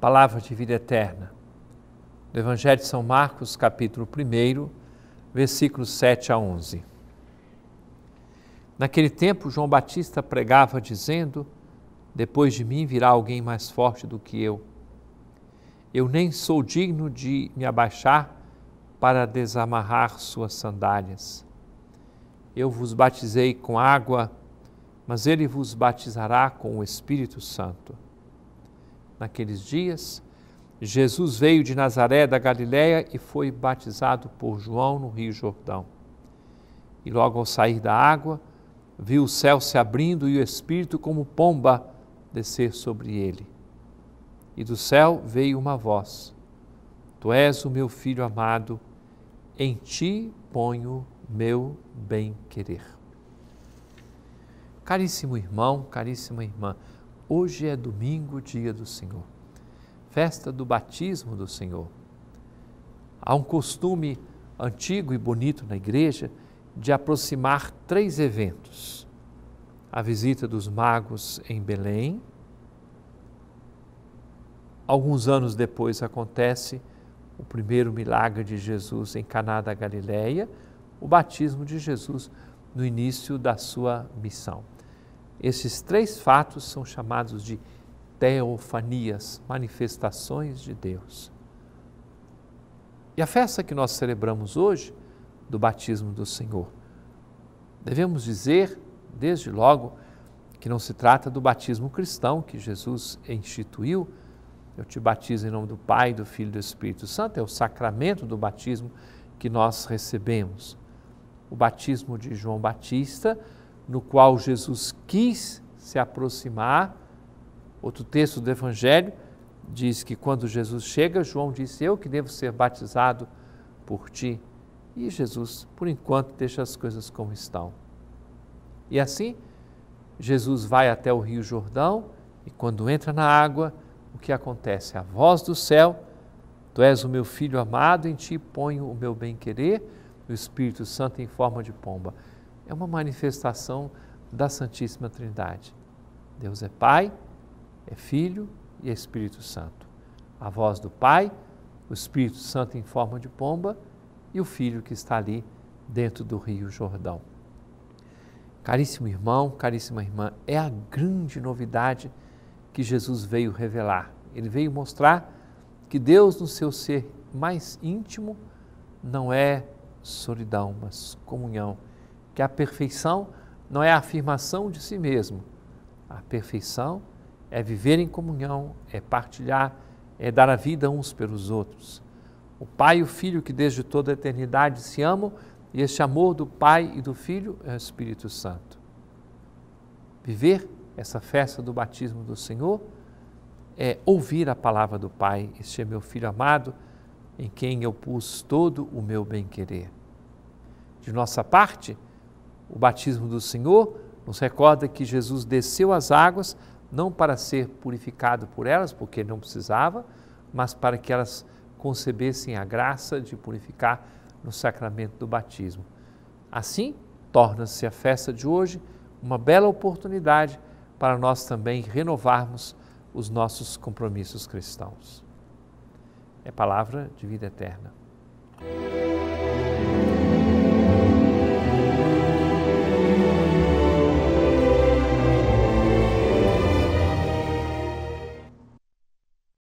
palavra de vida eterna. Do Evangelho de São Marcos, capítulo 1, versículos 7 a 11. Naquele tempo, João Batista pregava, dizendo: Depois de mim virá alguém mais forte do que eu. Eu nem sou digno de me abaixar para desamarrar suas sandálias. Eu vos batizei com água, mas ele vos batizará com o Espírito Santo. Naqueles dias, Jesus veio de Nazaré da Galiléia e foi batizado por João no Rio Jordão. E logo ao sair da água, viu o céu se abrindo e o Espírito, como pomba, descer sobre ele. E do céu veio uma voz: Tu és o meu filho amado, em ti ponho meu bem-querer. Caríssimo irmão, caríssima irmã, Hoje é domingo, dia do Senhor, festa do batismo do Senhor. Há um costume antigo e bonito na igreja de aproximar três eventos: a visita dos magos em Belém, alguns anos depois acontece o primeiro milagre de Jesus em Caná da Galileia, o batismo de Jesus no início da sua missão. Estes três fatos são chamados de teofanias, manifestações de Deus. E a festa que nós celebramos hoje, do batismo do Senhor, devemos dizer, desde logo, que não se trata do batismo cristão que Jesus instituiu. Eu te batizo em nome do Pai, do Filho e do Espírito Santo, é o sacramento do batismo que nós recebemos. O batismo de João Batista no qual Jesus quis se aproximar. Outro texto do Evangelho diz que quando Jesus chega, João disse: Eu que devo ser batizado por ti. E Jesus, por enquanto, deixa as coisas como estão. E assim, Jesus vai até o Rio Jordão e quando entra na água, o que acontece? A voz do céu: Tu és o meu filho amado, em ti ponho o meu bem-querer. O Espírito Santo em forma de pomba é uma manifestação da Santíssima Trindade. Deus é Pai, é Filho e é Espírito Santo. A voz do Pai, o Espírito Santo em forma de pomba e o Filho que está ali dentro do Rio Jordão. Caríssimo irmão, caríssima irmã, é a grande novidade que Jesus veio revelar. Ele veio mostrar que Deus, no seu ser mais íntimo, não é solidão, mas comunhão que a perfeição não é a afirmação de si mesmo. A perfeição é viver em comunhão, é partilhar, é dar a vida uns pelos outros. O Pai e o Filho que desde toda a eternidade se amam, e este amor do Pai e do Filho é o Espírito Santo. Viver essa festa do batismo do Senhor é ouvir a palavra do Pai. Este é meu filho amado, em quem eu pus todo o meu bem-querer. De nossa parte, o batismo do Senhor nos recorda que Jesus desceu às águas não para ser purificado por elas, porque não precisava, mas para que elas concebessem a graça de purificar no sacramento do batismo. Assim, torna-se a festa de hoje uma bela oportunidade para nós também renovarmos os nossos compromissos cristãos. É palavra de vida eterna.